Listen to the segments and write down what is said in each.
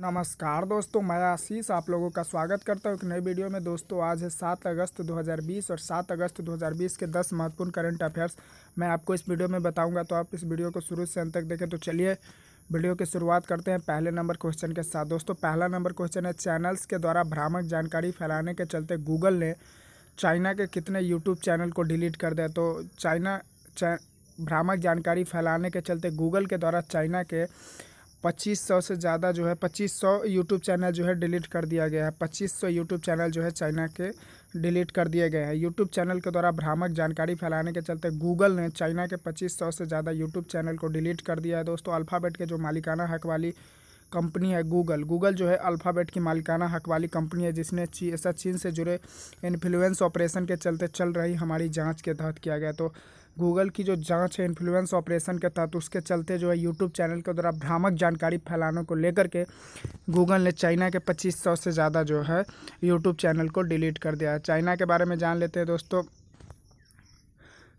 नमस्कार दोस्तों मैं आशीष आप लोगों का स्वागत करता हूँ एक नई वीडियो में दोस्तों आज है सात अगस्त 2020 और सात अगस्त 2020 के दस महत्वपूर्ण करंट अफेयर्स मैं आपको इस वीडियो में बताऊंगा तो आप इस वीडियो को शुरू से अंत तक देखें तो चलिए वीडियो की शुरुआत करते हैं पहले नंबर क्वेश्चन के साथ दोस्तों पहला नंबर क्वेश्चन है चैनल्स के द्वारा भ्रामक जानकारी फैलाने के चलते गूगल ने चाइना के कितने यूट्यूब चैनल को डिलीट कर दिया तो चाइना भ्रामक जानकारी फैलाने के चलते गूगल के द्वारा चाइना के पच्चीस सौ से ज़्यादा जो है पच्चीस सौ यूट्यूब चैनल जो है डिलीट कर दिया गया है पच्चीस सौ यूट्यूब चैनल जो है चाइना के डिलीट कर दिए गए हैं यूट्यूब चैनल के द्वारा भ्रामक जानकारी फैलाने के चलते गूगल ने चाइना के पच्चीस सौ से ज़्यादा यूट्यूब चैनल को डिलीट कर दिया है दोस्तों अल्फ़ाबेट के जो मालिकाना हक वाली कंपनी है गूगल गूगल जो है अल्फ़ाबेट की मालिकाना हक वाली कंपनी है जिसने ची ऐसा चीन से जुड़े इन्फ्लुएंस ऑपरेशन के चलते चल रही हमारी जाँच के तहत किया गया तो गूगल की जो जांच है इन्फ्लुएंस ऑपरेशन के तहत उसके चलते जो है यूट्यूब चैनल के द्वारा भ्रामक जानकारी फैलाने को लेकर के गूगल ने चाइना के 2500 से ज़्यादा जो है यूट्यूब चैनल को डिलीट कर दिया है चाइना के बारे में जान लेते हैं दोस्तों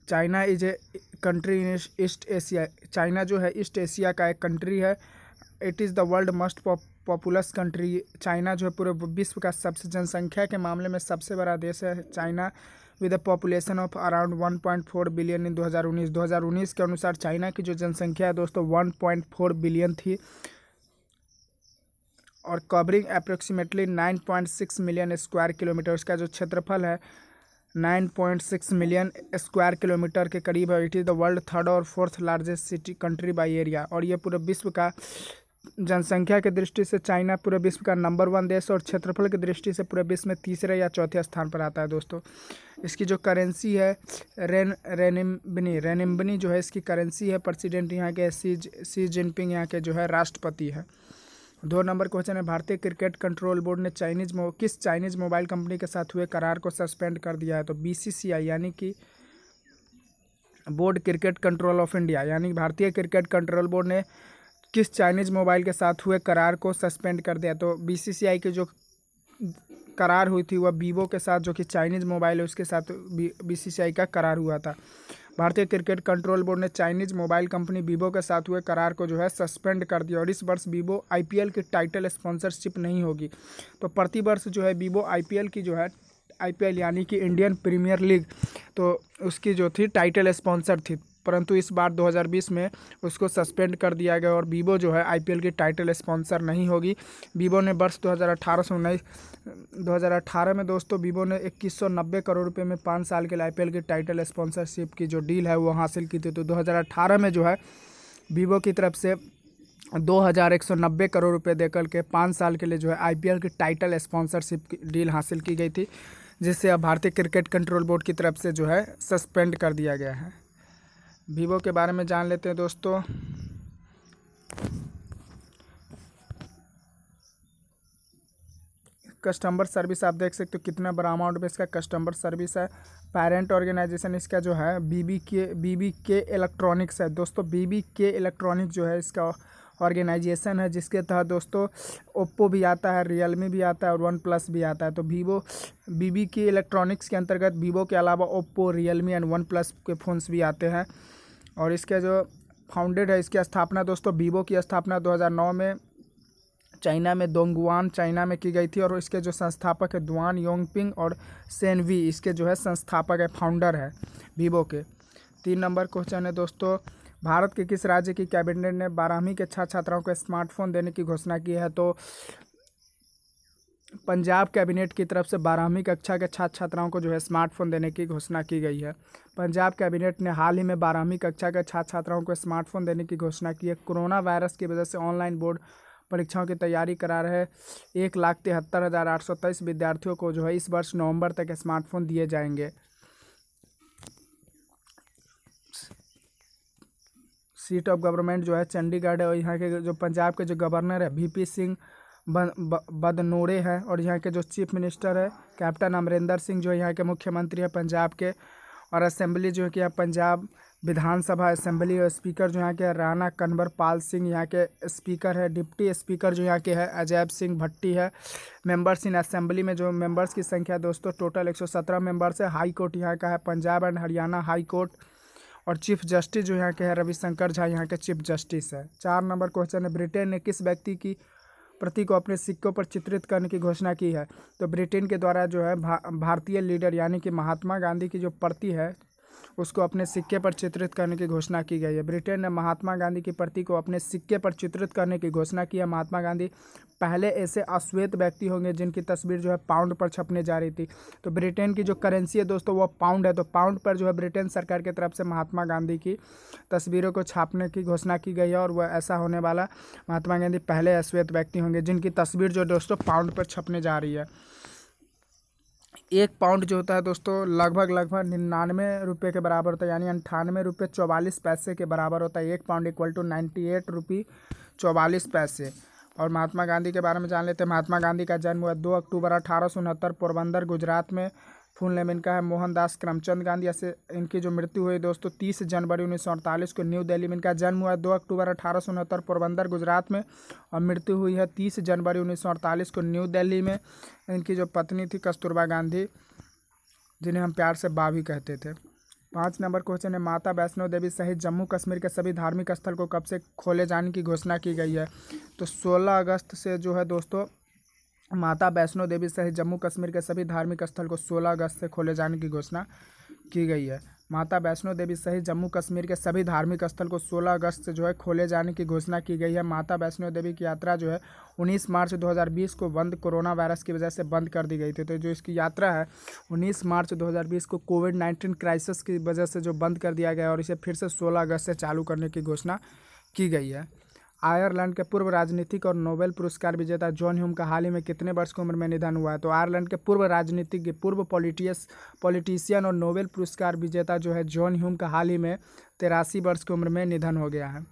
China is a country in East Asia China जो है ईस्ट एशिया का एक कंट्री है it is the world most populous country China जो है पूरे विश्व का सबसे जनसंख्या के मामले में सबसे बड़ा देश है China with a population of around 1.4 billion in 2019 2019 के अनुसार चाइना की जो जनसंख्या है दोस्तों 1.4 बिलियन थी और covering approximately 9.6 million square kilometre उसका जो क्षेत्रफल है 9.6 मिलियन स्क्वायर किलोमीटर के करीब है it is the world third और fourth largest city country by area और ये पूरे विश्व का जनसंख्या की दृष्टि से चाइना पूरे विश्व का नंबर वन देश और क्षेत्रफल की दृष्टि से पूरे विश्व में तीसरे या चौथे स्थान पर आता है दोस्तों इसकी जो करेंसी है रेन रेनिम्बनी रेनिम्बनी जो है इसकी करेंसी है प्रेसिडेंट यहाँ के सी सी जिनपिंग यहाँ के जो है राष्ट्रपति है दो नंबर क्वेश्चन है भारतीय क्रिकेट कंट्रोल बोर्ड ने चाइनीज किस चाइनीज मोबाइल कंपनी के साथ हुए करार को सस्पेंड कर दिया है तो बीसीसीआई यानी कि board cricket control of India यानी भारतीय क्रिकेट कंट्रोल बोर्ड ने किस चाइनीज़ मोबाइल के साथ हुए करार को सस्पेंड कर दिया तो बीसीसीआई के जो करार हुई थी वह वीवो के साथ जो कि चाइनीज़ मोबाइल है उसके साथ बीसीसीआई का करार हुआ था भारतीय क्रिकेट कंट्रोल बोर्ड ने चाइनीज मोबाइल कंपनी वीवो के साथ हुए करार को जो है सस्पेंड कर दिया और इस वर्ष वीवो आईपीएल की टाइटल स्पॉन्सरशिप नहीं होगी तो प्रतिवर्ष जो है वीवो आई की जो है आई यानी कि इंडियन प्रीमियर लीग तो उसकी जो थी टाइटल स्पॉन्सर थी परंतु इस बार 2020 में उसको सस्पेंड कर दिया गया और वीवो जो है आईपीएल की टाइटल स्पॉन्सर नहीं होगी वीवो ने वर्ष 2018 से उन्नीस 2018 में दोस्तों वीवो ने 2190 करोड़ रुपए में पाँच साल के लिए आईपीएल की टाइटल स्पॉन्सरशिप की जो डील है वो हासिल की थी तो 2018 में जो है वीवो की तरफ से दो हज़ार एक सौ नब्बे करोड़ रुपये देकर के पाँच साल के लिए जो है आईपीएल की टाइटल स्पॉन्सरशिप की डील हासिल की गई थी जिससे अब भारतीय क्रिकेट कंट्रोल बोर्ड की तरफ से जो है सस्पेंड कर दिया गया है वीवो के बारे में जान लेते हैं दोस्तों कस्टमर सर्विस आप देख सकते हो कितना बड़ा अमाउंट में इसका कस्टमर सर्विस है पेरेंट ऑर्गेनाइजेशन इसका जो है बीबी के बीबी के इलेक्ट्रॉनिक्स है दोस्तों बीबी के इलेक्ट्रॉनिक्स जो है इसका ऑर्गेनाइजेशन है जिसके तहत दोस्तों ओप्पो भी आता है रियलमी भी आता है और वन प्लस भी आता है तो वीवो बीबी के इलेक्ट्रॉनिक्स के अंतर्गत वीवो के अलावा Oppo Realme and OnePlus के फ़ोन्स भी आते हैं और इसके जो फाउंडेड है इसकी स्थापना दोस्तों वीवो की स्थापना 2009 में चाइना में दोंगुआन चाइना में की गई थी और इसके जो संस्थापक है दुआन योंगपिंग और सेनवी इसके जो है संस्थापक है फाउंडर है वीवो के तीन नंबर क्वेश्चन है दोस्तों भारत के किस राज्य की कैबिनेट ने बारहवीं के छात्र छात्राओं को स्मार्टफोन देने की घोषणा की है तो पंजाब कैबिनेट की तरफ से बारहवीं कक्षा के छात्र छात्राओं को जो है स्मार्टफोन देने की घोषणा की गई है पंजाब कैबिनेट ने हाल ही में बारहवीं कक्षा के छात्र छात्राओं को स्मार्टफोन देने की घोषणा की है कोरोना वायरस की वजह से ऑनलाइन बोर्ड परीक्षाओं की तैयारी करा रहे एक लाख तिहत्तर हज़ार आठ सौ तेईस विद्यार्थियों को जो है इस वर्ष नवंबर तक स्मार्टफोन दिए जाएंगे सीट ऑफ गवर्नमेंट जो है चंडीगढ़ है और यहाँ के जो पंजाब के जो गवर्नर है पी सिंह बदनोड़े हैं और यहाँ के जो चीफ मिनिस्टर है कैप्टन अमरिंदर सिंह जो यहाँ के मुख्यमंत्री है पंजाब के और असेंबली जो है कि यहाँ पंजाब विधानसभा असेंबली और स्पीकर जो यहाँ के राणा कन्वर पाल सिंह यहाँ के स्पीकर है डिप्टी स्पीकर जो यहाँ के है अजैब सिंह भट्टी है मेंबर्स इन असेंबली में जो मेंबर्स की संख्या दोस्तों टोटल 117 मेंबर्स है हाई कोर्ट यहाँ का है Punjab and Haryana high court और चीफ जस्टिस जो यहाँ के है रविशंकर झा यहाँ के चीफ जस्टिस है चार नंबर क्वेश्चन है ब्रिटेन ने किस व्यक्ति की प्रति को अपने सिक्कों पर चित्रित करने की घोषणा की है तो ब्रिटेन के द्वारा जो है भा, भारतीय लीडर यानी कि महात्मा गांधी की जो प्रति है उसको अपने सिक्के पर चित्रित करने की घोषणा की गई है ब्रिटेन ने महात्मा गांधी की प्रति को अपने सिक्के पर चित्रित करने की घोषणा की है महात्मा गांधी पहले ऐसे अश्वेत व्यक्ति होंगे जिनकी तस्वीर जो है पाउंड पर छपने जा रही थी तो ब्रिटेन की जो करेंसी है दोस्तों वो पाउंड है तो पाउंड पर जो है ब्रिटेन सरकार की तरफ से महात्मा गांधी की तस्वीरों को छापने की घोषणा की गई है और वह ऐसा होने वाला महात्मा गांधी पहले अश्वेत व्यक्ति होंगे जिनकी तस्वीर जो दोस्तों पाउंड पर छपने जा रही है एक पाउंड जो होता है दोस्तों लगभग लगभग निन्यानवे रुपये के बराबर होता है यानी अंठानवे रुपये चौवालीस पैसे के बराबर होता है एक pound equal to ninety eight rupee चौवालीस पैसे और महात्मा गांधी के बारे में जान लेते हैं महात्मा गांधी का जन्म हुआ दो अक्टूबर अठारह सौ उनहत्तर पोरबंदर गुजरात में फुल नेम इनका है मोहनदास करमचंद गांधी ऐसे इनकी जो मृत्यु हुई दोस्तों तीस जनवरी उन्नीस को न्यू दिल्ली में इनका जन्म हुआ दो अक्टूबर अठारह पोरबंदर गुजरात में और मृत्यु हुई है तीस जनवरी उन्नीस को न्यू दिल्ली में इनकी जो पत्नी थी कस्तूरबा गांधी जिन्हें हम प्यार से बाबी कहते थे पाँच नंबर क्वेश्चन है माता वैष्णो देवी सहित जम्मू कश्मीर के सभी धार्मिक स्थल को कब से खोले जाने की घोषणा की गई है तो 16 अगस्त से जो है दोस्तों माता वैष्णो देवी सहित जम्मू कश्मीर के सभी धार्मिक स्थल को 16 अगस्त से खोले जाने की घोषणा की गई है माता वैष्णो देवी सहित जम्मू कश्मीर के सभी धार्मिक स्थल को 16 अगस्त से जो है खोले जाने की घोषणा की गई है माता वैष्णो देवी की यात्रा जो है 19 मार्च 2020 को बंद कोरोना वायरस की वजह से बंद कर दी गई थी तो जो इसकी यात्रा है 19 मार्च 2020 को कोविड नाइन्टीन क्राइसिस की वजह से जो बंद कर दिया गया और इसे फिर से सोलह अगस्त से चालू करने की घोषणा की गई है आयरलैंड के पूर्व राजनीतिक और नोबेल पुरस्कार विजेता जॉन ह्यूम का हाल ही में कितने वर्ष की उम्र में निधन हुआ है तो आयरलैंड के पूर्व राजनीतिज्ञ पूर्व पॉलिटियस पॉलिटिशियन और नोबेल पुरस्कार विजेता जो है जॉन ह्यूम का हाल ही में तिरासी वर्ष की उम्र में निधन हो गया है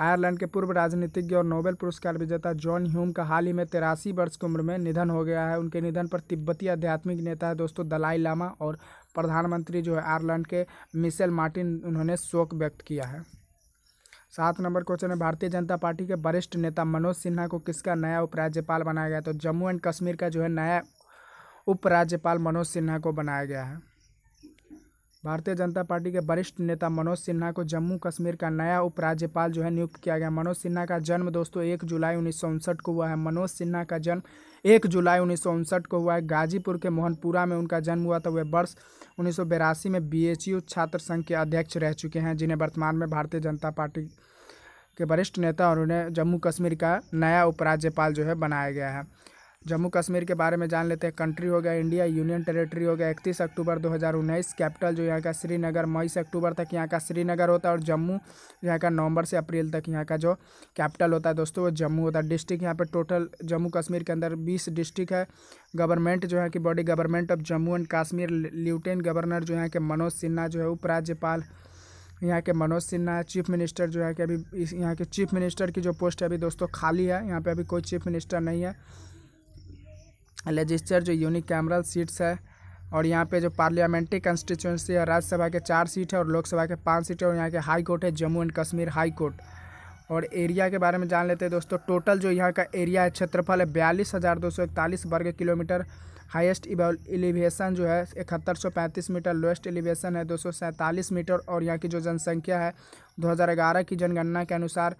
आयरलैंड के पूर्व राजनीतिज्ञ और नोबेल पुरस्कार विजेता जॉन ह्यूम का हाल ही में तिरासी वर्ष की उम्र में निधन हो गया है उनके निधन पर तिब्बती आध्यात्मिक नेता है दोस्तों दलाई लामा और प्रधानमंत्री जो है आयरलैंड के मिसेल मार्टिन उन्होंने शोक व्यक्त किया है सात नंबर क्वेश्चन है भारतीय जनता पार्टी के वरिष्ठ नेता मनोज सिन्हा को किसका नया उपराज्यपाल बनाया गया तो जम्मू एंड कश्मीर का जो है नया उपराज्यपाल मनोज सिन्हा को बनाया गया है भारतीय जनता पार्टी के वरिष्ठ नेता मनोज सिन्हा को जम्मू कश्मीर का नया उपराज्यपाल जो है नियुक्त किया गया मनोज सिन्हा का जन्म दोस्तों एक जुलाई उन्नीस को हुआ है मनोज सिन्हा का जन्म एक जुलाई उन्नीस को हुआ है गाजीपुर के मोहनपुरा में उनका जन्म हुआ था वह वर्ष उन्नीस में बी छात्र संघ के अध्यक्ष रह चुके हैं जिन्हें वर्तमान में भारतीय जनता पार्टी के वरिष्ठ नेता और उन्हें जम्मू कश्मीर का नया उपराज्यपाल जो है बनाया गया है जम्मू कश्मीर के बारे में जान लेते हैं कंट्री हो गया इंडिया यूनियन टेरिटरी हो गया इकतीस अक्टूबर 2019 कैपिटल जो यहाँ का श्रीनगर मई से अक्टूबर तक यहाँ का श्रीनगर होता है और जम्मू यहाँ का नवंबर से अप्रैल तक यहाँ का जो कैपिटल होता है दोस्तों वो जम्मू होता है डिस्ट्रिक्ट यहाँ पर टोटल जम्मू कश्मीर के अंदर बीस डिस्ट्रिक्ट है गवर्नमेंट जो है कि body government of Jammu and Kashmir lieutenant governor जो यहाँ के मनोज सिन्हा जो है उपराज्यपाल यहाँ के मनोज सिन्हा चीफ मिनिस्टर जो है कि अभी यहाँ के चीफ मिनिस्टर की जो पोस्ट है अभी दोस्तों खाली है यहाँ पे अभी कोई चीफ मिनिस्टर नहीं है लेजिस्चर जो यूनिक कैमरल सीट्स है और यहाँ पे जो पार्लियामेंट्री कंस्टिट्यूंसी है राज्यसभा के चार सीट है और लोकसभा के पाँच सीट है और यहाँ के हाई कोर्ट है Jammu and Kashmir high court और एरिया के बारे में जान लेते हैं दोस्तों टोटल जो यहाँ का एरिया है क्षेत्रफल है बयालीस हज़ार दो सौ इकतालीस वर्ग किलोमीटर हाईएस्ट एलिवेशन जो है इकहत्तर सौ पैंतीस मीटर लोएस्ट एलिवेशन है दो सौ सैंतालीस मीटर और यहाँ की जो जनसंख्या है दो हज़ार ग्यारह की जनगणना के अनुसार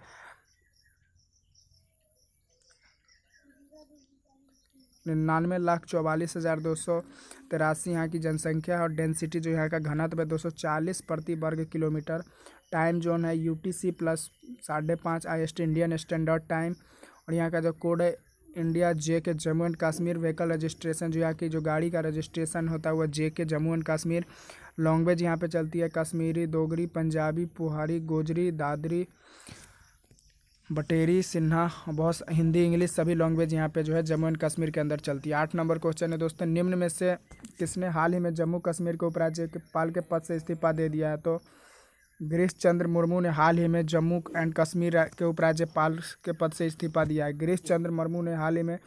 निन्यानवे लाख चौवालीस हज़ार दो सौ तिरासी यहाँ की जनसंख्या और डेंसिटी जो यहाँ का घनत्व है दो सौ चालीस प्रति वर्ग किलोमीटर टाइम जोन है यू टी सी प्लस साढ़े पाँच I S T Indian standard time और यहाँ का जो कोड है India J K Jammu and Kashmir vehicle registration जो यहाँ की जो गाड़ी का रजिस्ट्रेशन होता हुआ जे K Jammu and Kashmir language यहाँ पे चलती है कश्मीरी दोगरी पंजाबी पुहारी गोजरी दादरी बटेरी सिन्हा बहुत हिंदी इंग्लिश सभी लैंग्वेज यहाँ पे जो है जम्मू एंड कश्मीर के अंदर चलती है आठ नंबर क्वेश्चन है दोस्तों निम्न में से किसने हाल ही में जम्मू कश्मीर के उपराज्यपाल के पद से इस्तीफा दे दिया है तो गिरीश चंद्र मुर्मू ने हाल ही में जम्मू एंड कश्मीर के उपराज्यपाल के पद से इस्तीफा दिया है गिरीश चंद्र मुर्मू ने हाल ही में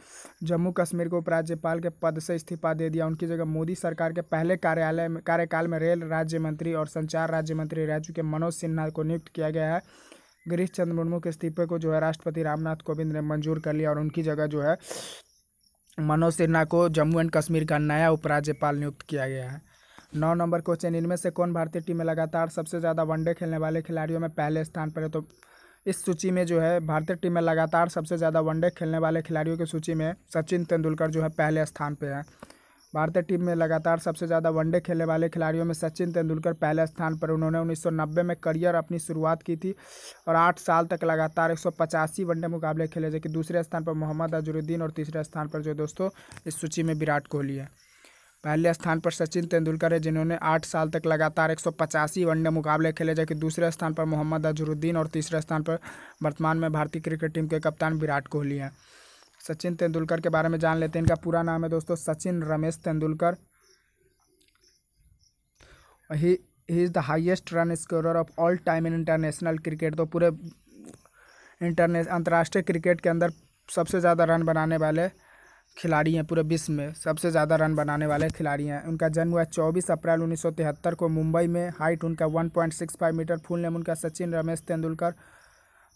जम्मू कश्मीर के उपराज्यपाल के पद से इस्तीफा दे दिया उनकी जगह मोदी सरकार के पहले कार्यालय में कार्यकाल में रेल राज्य मंत्री और संचार राज्य मंत्री रह चुके मनोज सिन्हा को नियुक्त किया गया है गिरीश चंद्र मुर्मू के इस्तीफे को जो है राष्ट्रपति रामनाथ कोविंद ने मंजूर कर लिया और उनकी जगह जो है मनोज सिन्हा को जम्मू एंड कश्मीर का नया उपराज्यपाल नियुक्त किया गया है नौ नंबर क्वेश्चन इनमें से कौन भारतीय टीम में लगातार सबसे ज़्यादा वनडे खेलने वाले खिलाड़ियों में पहले स्थान पर है तो इस सूची में जो है भारतीय टीम में लगातार सबसे ज़्यादा वनडे खेलने वाले खिलाड़ियों की सूची में सचिन तेंदुलकर जो है पहले स्थान पर है भारतीय टीम में लगातार सबसे ज़्यादा वनडे खेलने वाले खिलाड़ियों में सचिन तेंदुलकर पहले स्थान पर उन्होंने 1990 में करियर अपनी शुरुआत की थी और आठ साल तक लगातार एक वनडे मुकाबले खेले जबकि दूसरे स्थान पर मोहम्मद अजरुद्दीन और तीसरे स्थान पर जो दोस्तों इस सूची में विराट कोहली है पहले स्थान पर सचिन तेंदुलकर है जिन्होंने आठ साल तक लगातार एक वनडे मुकाबले खेले जबकि दूसरे स्थान पर मोहम्मद अजरुद्दीन और तीसरे स्थान पर वर्तमान में भारतीय क्रिकेट टीम के कप्तान विराट कोहली हैं सचिन तेंदुलकर के बारे में जान लेते हैं इनका पूरा नाम है दोस्तों Sachin Ramesh Tendulkar he he is the highest run score of all time in international cricket तो पूरे इंटरने अंतर्राष्ट्रीय क्रिकेट के अंदर सबसे ज़्यादा रन बनाने वाले खिलाड़ी हैं पूरे विश्व में सबसे ज़्यादा रन बनाने वाले खिलाड़ी हैं उनका जन्म हुआ चौबीस अप्रैल उन्नीस को मुंबई में हाइट उनका वन मीटर फुल नेम उनका सचिन रमेश तेंदुलकर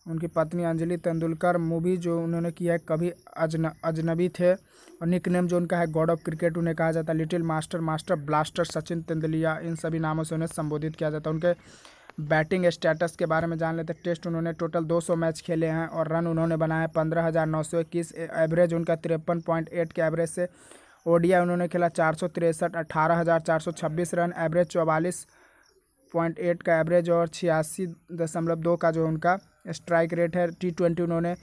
उनकी पत्नी अंजलि तेंदुलकर मूवी जो उन्होंने किया है कभी अजन अजनबी थे और निक नेम जो उनका है गॉड ऑफ क्रिकेट उन्हें कहा जाता है little master master blaster Sachin Tendulkar इन सभी नामों से उन्हें संबोधित किया जाता है उनके बैटिंग स्टेटस के बारे में जान लेते हैं टेस्ट उन्होंने टोटल 200 मैच खेले हैं और रन उन्होंने बनाए पंद्रह हज़ार नौ सौ इक्कीस एवरेज उनका तिरपन पॉइंट एट के एवरेज से ओडिया उन्होंने खेला चार सौ तिरसठ हज़ार चार सौ छब्बीस रन एवरेज चौवालीस पॉइंट एट का एवरेज और छियासी दशमलव दो का जो उनका स्ट्राइक रेट है टी ट्वेंटी उन्होंने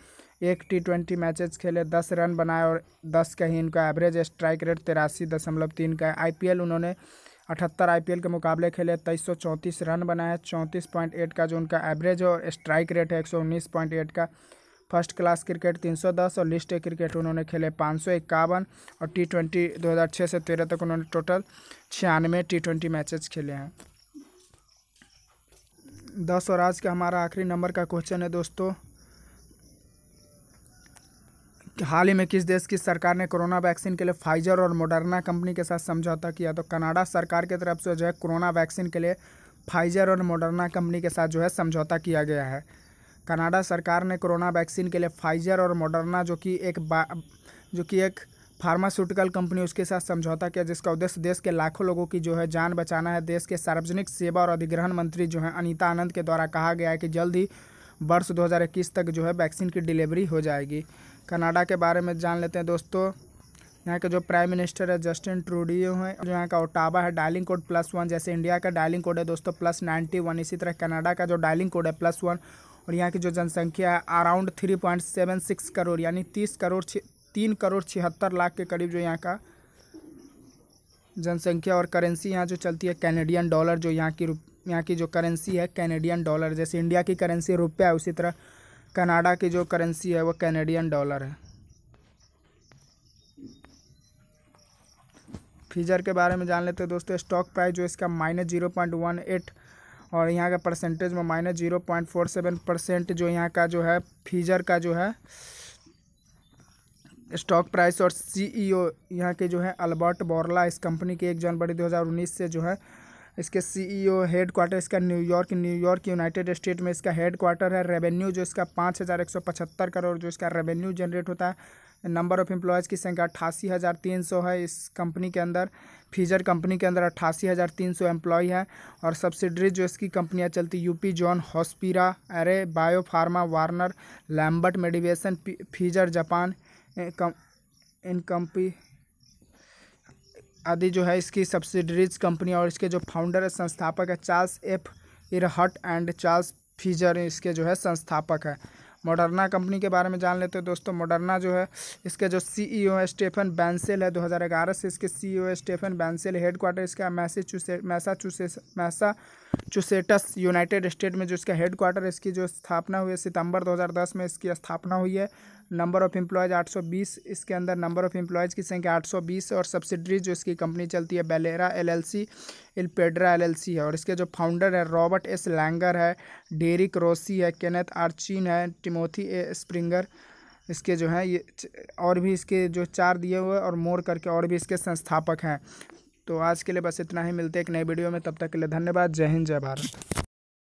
एक टी ट्वेंटी मैचेज खेले दस रन बनाए और दस का ही इनका एवरेज स्ट्राइक रेट तिरासी दशमलव तीन का है आई उन्होंने अठहत्तर आई के मुकाबले खेले तेईस सौ चौंतीस रन बनाए चौंतीस पॉइंट एट का जो उनका एवरेज और स्ट्राइक रेट है एक सौ उन्नीस पॉइंट एट का फर्स्ट क्लास क्रिकेट 310 और लिस्ट ए क्रिकेट उन्होंने खेले पाँच और टी ट्वेंटी दो से तेरह तक उन्होंने टोटल छियानवे टी ट्वेंटी मैचेज खेले हैं दस और आज का हमारा आखिरी नंबर का क्वेश्चन है दोस्तों हाल ही में किस देश की सरकार ने कोरोना वैक्सीन के लिए फाइजर और मोडर्ना कंपनी के साथ समझौता किया तो कनाडा सरकार की तरफ से जो है कोरोना वैक्सीन के लिए फाइजर और मोडर्ना कंपनी के साथ जो है समझौता किया गया है कनाडा सरकार ने कोरोना वैक्सीन के लिए फाइजर और मोडर्ना जो कि एक जो कि एक फार्मास्यूटिकल कंपनी उसके साथ समझौता किया जिसका उद्देश्य देश के लाखों लोगों की जो है जान बचाना है देश के सार्वजनिक सेवा और अधिग्रहण मंत्री जो है अनिता आनंद के द्वारा कहा गया है कि जल्द ही वर्ष 2021 तक जो है वैक्सीन की डिलीवरी हो जाएगी कनाडा के बारे में जान लेते हैं दोस्तों यहाँ के जो प्राइम मिनिस्टर है जस्टिन ट्रूडियो हैं जो यहाँ का ओटावा है डायलिंग कोड प्लस वन जैसे इंडिया का डायलिंग कोड है दोस्तों प्लस नाइन्टी वन इसी तरह कनाडा का जो डायलिंग कोड है प्लस वन और यहाँ की जो जनसंख्या है around three point seven six crore यानी तीस करोड़ तीन करोड़ छिहत्तर लाख के करीब जो यहाँ का जनसंख्या और करेंसी यहाँ जो चलती है कैनेडियन डॉलर जो यहाँ की यहाँ की जो करेंसी है कैनेडियन डॉलर जैसे इंडिया की करेंसी रुपया है उसी तरह कनाडा की जो करेंसी है वो कैनेडियन डॉलर है फीजर के बारे में जान लेते हैं दोस्तों स्टॉक प्राइस जो इसका minus zero point one eight और यहाँ का परसेंटेज में minus zero point four seven percent जो यहाँ का जो है फीजर का जो है स्टॉक प्राइस और सीईओ e यहाँ के जो है अल्बर्ट बोरला इस कंपनी के एक जनवरी 2019 से जो है इसके सीईओ हेड क्वार्टर इसका न्यूयॉर्क न्यूयॉर्क यूनाइटेड स्टेट में इसका हेड क्वार्टर है रेवेन्यू जो इसका पाँच हज़ार एक सौ पचहत्तर करोड़ जो इसका रेवेन्यू जनरेट होता है नंबर ऑफ एम्प्लॉयज़ की संख्या अट्ठासी हज़ार तीन सौ है इस कंपनी के अंदर फीजर कंपनी के अंदर अट्ठासी हज़ार तीन सौ एम्प्लॉय है और सब्सिडरी जो इसकी कंपनियाँ चलती Upjohn Hospira Array Biopharma Warner Lambert Medivation Pfizer Japan इनकम्पी आदि जो है इसकी सब्सिडरीज कंपनी और इसके जो फाउंडर है संस्थापक है Charles F Erhart and Charles Pfizer इसके जो है संस्थापक है मोडरना कंपनी के बारे में जान लेते हैं दोस्तों मोडरना जो है इसके जो सीईओ स्टेफन बैंसेल है 2011 से इसके सीईओ स्टेफन बैंसेल हेडक्वार्टर इसका मैसी चुसे मैसा चुसेटस यूनाइटेड स्टेट में जो इसका हेडक्वार्टर इसकी जो स्थापना हुई है सितंबर दस में इसकी स्थापना हुई है नंबर ऑफ़ एम्प्लॉयज़ बीस इसके अंदर नंबर ऑफ़ एम्प्लॉयज़ की संख्या बीस और सब्सिडरी जो इसकी कंपनी चलती है बेलेरा सी इलपेड्रा एलएलसी है और इसके जो फाउंडर है रॉबर्ट एस लैंगर है डेरिक रोसी है केनेथ आर्चिन है टिमोथी ए स्प्रिंगर इसके जो हैं ये और भी इसके जो चार दिए हुए और मोर करके और भी इसके संस्थापक हैं तो आज के लिए बस इतना ही मिलते हैं एक नए वीडियो में तब तक के लिए धन्यवाद जय हिंद जय भारत